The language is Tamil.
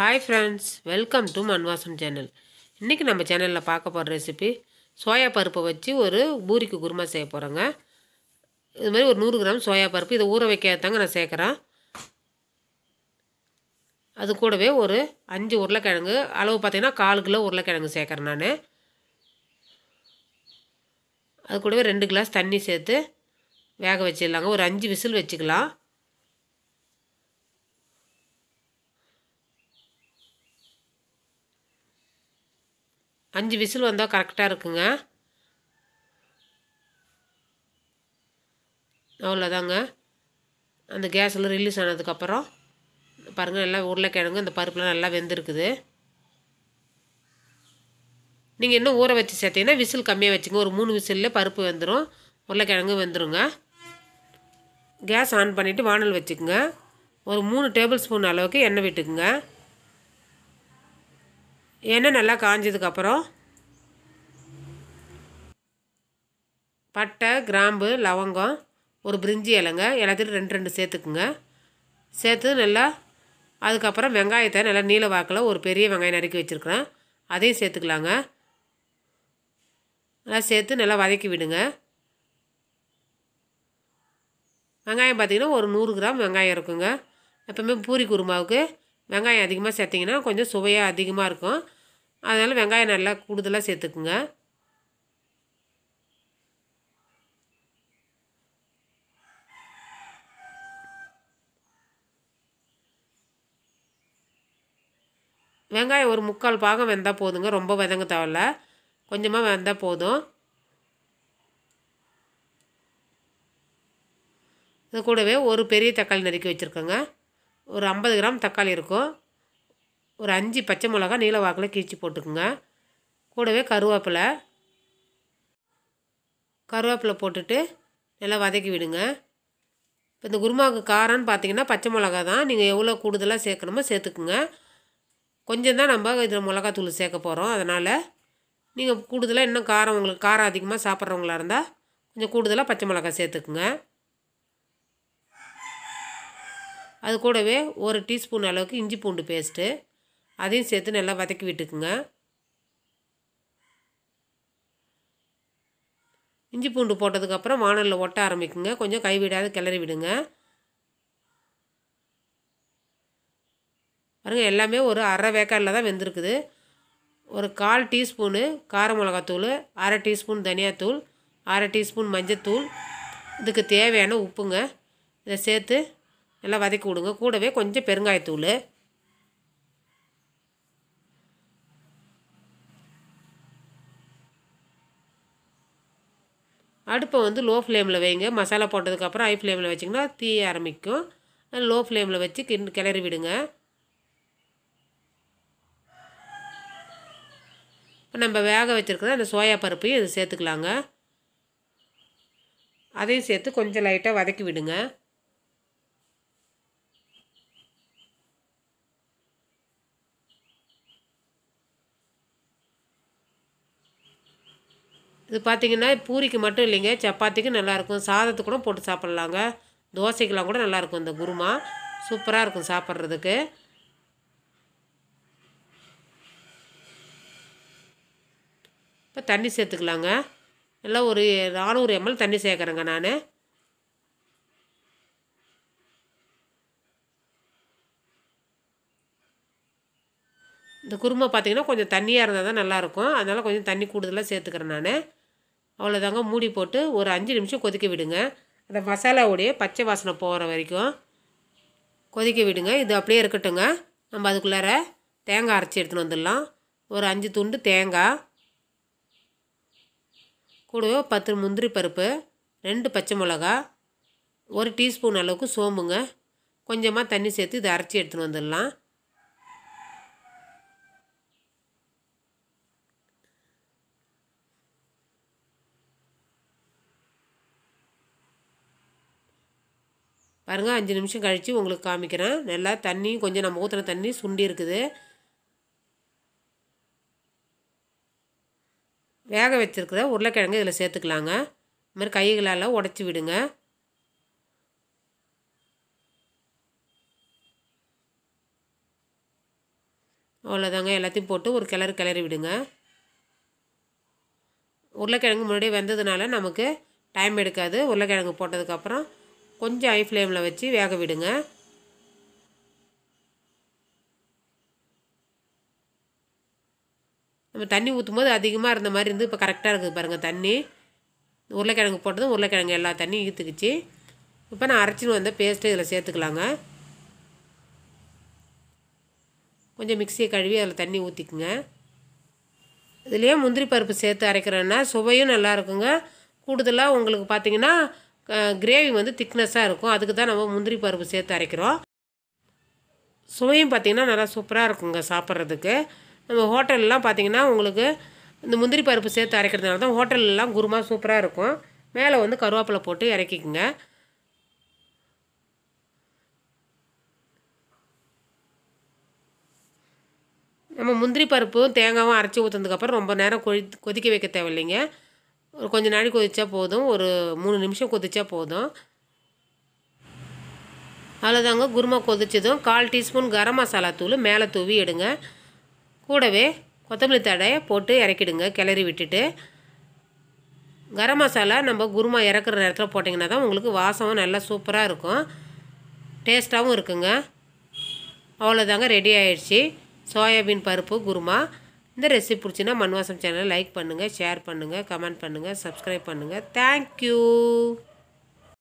hi friends welcome to Manvasam channel இன்றைக்கி நம்ம சேனலில் பார்க்க போகிற ரெசிபி சோயா பருப்பை வச்சு ஒரு பூரிக்கு குருமா செய்ய போகிறோங்க இது மாதிரி ஒரு நூறு கிராம் சோயா பருப்பு இதை ஊற வைக்காதாங்க நான் சேர்க்குறேன் அது கூடவே ஒரு அஞ்சு உருளைக்கிழங்கு அளவு பார்த்திங்கன்னா கால் கிலோ உருளைக்கிழங்கு சேர்க்குறேன் நான் அது கூடவே ரெண்டு கிளாஸ் தண்ணி சேர்த்து வேக வச்சிடலாங்க ஒரு அஞ்சு விசில் வச்சுக்கலாம் அஞ்சு விசில் வந்தால் கரெக்டாக இருக்குங்க அவ்வளோதாங்க அந்த கேஸில் ரிலீஸ் ஆனதுக்கப்புறம் பாருங்கள் நல்லா உருளைக்கிழங்கு அந்த பருப்புலாம் நல்லா வெந்திருக்குது நீங்கள் இன்னும் ஊற வச்சு சேர்த்திங்கன்னா விசில் கம்மியாக வச்சுங்க ஒரு மூணு விசிலில் பருப்பு வெந்துடும் உருளைக்கிழங்கு வெந்துடுங்க கேஸ் ஆன் பண்ணிவிட்டு வானல் வச்சுக்கோங்க ஒரு மூணு டேபிள் ஸ்பூன் அளவுக்கு எண்ணெய் விட்டுக்குங்க எண்ணெய் நல்லா காஞ்சதுக்கப்புறம் பட்டை கிராம்பு லவங்கம் ஒரு பிரிஞ்சி இலைங்க எல்லாத்தையும் ரெண்டு ரெண்டு சேர்த்துக்குங்க சேர்த்து நல்லா அதுக்கப்புறம் வெங்காயத்தை நல்லா நீல வாக்கில் ஒரு பெரிய வெங்காயம் நறுக்கி வச்சுருக்குறேன் அதையும் சேர்த்துக்கலாங்க நல்லா சேர்த்து நல்லா வதக்கி விடுங்க வெங்காயம் பார்த்திங்கன்னா ஒரு நூறு கிராம் வெங்காயம் இருக்குங்க எப்போவுமே பூரி குருமாவுக்கு வெங்காயம் அதிகமாக சேர்த்திங்கன்னா கொஞ்சம் சுவையாக அதிகமாக இருக்கும் அதனால் வெங்காயம் நல்லா கூடுதலாக சேர்த்துக்குங்க வெங்காயம் ஒரு முக்கால் பாகம் வெந்தால் போதுங்க ரொம்ப வதங்க தேவையில்ல கொஞ்சமாக வெந்தால் போதும் இது கூடவே ஒரு பெரிய தக்காளி நறுக்கி வச்சுருக்கோங்க ஒரு ஐம்பது கிராம் தக்காளி இருக்கும் ஒரு அஞ்சு பச்சை மிளகா நீல வாக்கில் கீழ்ச்சி போட்டுக்குங்க கூடவே கருவேப்பிலை கருவேப்பிலை போட்டுட்டு நல்லா வதக்கி விடுங்க இப்போ இந்த குருமாவுக்கு காரம்னு பார்த்தீங்கன்னா பச்சை மிளகா தான் நீங்கள் எவ்வளோ கூடுதலாக சேர்க்கணுமோ சேர்த்துக்குங்க கொஞ்சம் தான் நம்ம இதில் மிளகாத்தூள் சேர்க்க போகிறோம் அதனால் நீங்கள் கூடுதலாக இன்னும் காரம் உங்களுக்கு காரம் அதிகமாக சாப்பிட்றவங்களா இருந்தால் கொஞ்சம் கூடுதலாக பச்சை மிளகா சேர்த்துக்குங்க அது கூடவே ஒரு டீஸ்பூன் அளவுக்கு இஞ்சி பூண்டு பேஸ்ட்டு அதையும் சேர்த்து நல்லா வதக்கி விட்டுக்குங்க இஞ்சி பூண்டு போட்டதுக்கப்புறம் வானலில் ஒட்ட ஆரம்பிக்குங்க கொஞ்சம் கைவிடாத கிளறி விடுங்க பாருங்கள் எல்லாமே ஒரு அரை வேக்காடில் தான் வெந்திருக்குது ஒரு கால் டீஸ்பூனு கார மிளகாத்தூள் அரை டீஸ்பூன் தனியாத்தூள் அரை டீஸ்பூன் மஞ்சத்தூள் இதுக்கு தேவையான உப்புங்க இதை சேர்த்து நல்லா வதக்கி விடுங்க கூடவே கொஞ்சம் பெருங்காயத்தூள் அடுப்பை வந்து லோ ஃப்ளேமில் வைங்க மசாலா போட்டதுக்கப்புறம் ஹை ஃப்ளேமில் வச்சிங்கன்னா தீய ஆரம்பிக்கும் லோ ஃப்ளேமில் வச்சு கிண் கிளறி விடுங்க இப்போ நம்ம வேக வச்சுருக்கிறத அந்த சோயா பருப்பையும் இது சேர்த்துக்கலாங்க அதையும் சேர்த்து கொஞ்சம் லைட்டாக வதக்கி விடுங்க இது பார்த்திங்கன்னா பூரிக்கு மட்டும் இல்லைங்க சப்பாத்திக்கு நல்லாயிருக்கும் சாதத்துக்கு கூட போட்டு சாப்பிட்லாங்க தோசைக்கெலாம் கூட நல்லாயிருக்கும் இந்த குருமா சூப்பராக இருக்கும் சாப்பிட்றதுக்கு இப்போ தண்ணி சேர்த்துக்கலாங்க எல்லாம் ஒரு நானூறு எம்எல் தண்ணி சேர்க்குறேங்க நான் இந்த குருமா பார்த்திங்கன்னா கொஞ்சம் தண்ணியாக இருந்தால் தான் நல்லாயிருக்கும் அதனால் கொஞ்சம் தண்ணி கூடுதலாக சேர்த்துக்கிறேன் நான் அவ்வளோதாங்க மூடி போட்டு ஒரு அஞ்சு நிமிஷம் கொதிக்க விடுங்க அந்த மசாலாவுடைய பச்சை வாசனை போகிற வரைக்கும் கொதிக்க விடுங்க இது அப்படியே இருக்கட்டுங்க நம்ம அதுக்குள்ளார தேங்காய் அரைச்சி எடுத்துன்னு வந்துடலாம் ஒரு அஞ்சு துண்டு தேங்காய் கூடவே பத்து முந்திரி பருப்பு ரெண்டு பச்சை மிளகா ஒரு டீஸ்பூன் அளவுக்கு சோம்புங்க கொஞ்சமாக தண்ணி சேர்த்து இதை அரைச்சி எடுத்துன்னு வந்துடலாம் பாருங்கள் அஞ்சு நிமிஷம் கழித்து உங்களுக்கு காமிக்கிறேன் நல்லா தண்ணி கொஞ்சம் நம்ம ஊற்றின தண்ணி சுண்டி இருக்குது வேக வச்சுருக்கிற உருளைக்கிழங்கு இதில் சேர்த்துக்கலாங்க இது மாதிரி கைகளால் உடச்சி விடுங்க அவ்வளோதாங்க எல்லாத்தையும் போட்டு ஒரு கிளறு கிளறி விடுங்க உருளைக்கிழங்கு முன்னாடி வெந்ததுனால நமக்கு டைம் எடுக்காது உருளைக்கிழங்கு போட்டதுக்கப்புறம் கொஞ்சம் ஐ ஃப்ளேமில் வச்சு வேக விடுங்க நம்ம தண்ணி ஊற்றும் போது அதிகமாக இருந்த மாதிரி இருந்து இப்போ கரெக்டாக இருக்குது பாருங்கள் தண்ணி உருளைக்கிழங்கு போட்டதும் உருளைக்கிழங்கு எல்லா தண்ணியும் ஈற்றுக்குச்சு இப்போ நான் அரைச்சின்னு வந்த பேஸ்ட்டு இதில் சேர்த்துக்கலாங்க கொஞ்சம் மிக்சியை கழுவி அதில் தண்ணி ஊற்றிக்குங்க இதுலேயே முந்திரி பருப்பு சேர்த்து அரைக்கிறேன்னா சுவையும் நல்லா இருக்குங்க கூடுதலாக உங்களுக்கு பார்த்திங்கன்னா கிரேவி வந்து திக்னஸ்ஸாக இருக்கும் அதுக்கு தான் நம்ம முந்திரி பருப்பு சேர்த்து அரைக்கிறோம் சுவையும் பார்த்திங்கன்னா நல்லா சூப்பராக இருக்குங்க சாப்பிட்றதுக்கு நம்ம ஹோட்டல்லாம் பார்த்திங்கன்னா உங்களுக்கு இந்த முந்திரி பருப்பு சேர்த்து அரைக்கிறதுனால தான் ஹோட்டல்லாம் குருமா சூப்பராக இருக்கும் மேலே வந்து கருவேப்பிலை போட்டு இறக்கிக்குங்க நம்ம முந்திரி பருப்பும் தேங்காயும் அரைச்சி ஊற்றுனதுக்கப்புறம் ரொம்ப நேரம் கொதி கொதிக்க வைக்க தேவையில்லைங்க ஒரு கொஞ்சம் நாடி கொதித்தா போதும் ஒரு மூணு நிமிஷம் கொதித்தா போதும் அவ்வளோதாங்க குருமா கொதிச்சதும் கால் டீஸ்பூன் கரம் மசாலா தூள் மேலே தூவி எடுங்க கூடவே கொத்தமல்லி தடையை போட்டு இறக்கிடுங்க கிளறி விட்டுட்டு கரம் மசாலா நம்ம குருமா இறக்குற நேரத்தில் போட்டிங்கன்னா தான் உங்களுக்கு வாசமும் நல்லா சூப்பராக இருக்கும் டேஸ்ட்டாகவும் இருக்குங்க அவ்வளோதாங்க ரெடி ஆயிடுச்சு சோயாபீன் பருப்பு குருமா இந்த ரெசிபி பிடிச்சின்னா மண்வாசம் சேனலை லைக் பண்ணுங்கள் ஷேர் பண்ணுங்கள் கமெண்ட் பண்ணுங்கள் சப்ஸ்கிரைப் பண்ணுங்கள் தேங்க்யூ